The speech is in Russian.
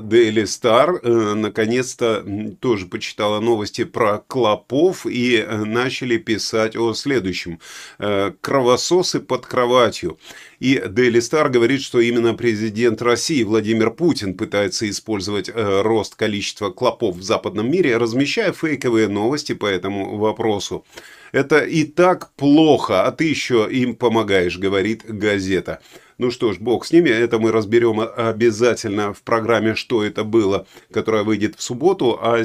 Daily Star э, наконец-то тоже почитала новости про клопов и э, начали писать о следующем. Э, кровососы под кроватью. И Daily Star говорит, что именно президент России Владимир Путин пытается использовать рост количества клопов в западном мире, размещая фейковые новости по этому вопросу. Это и так плохо, а ты еще им помогаешь, говорит газета. Ну что ж, бог с ними, это мы разберем обязательно в программе «Что это было», которая выйдет в субботу, а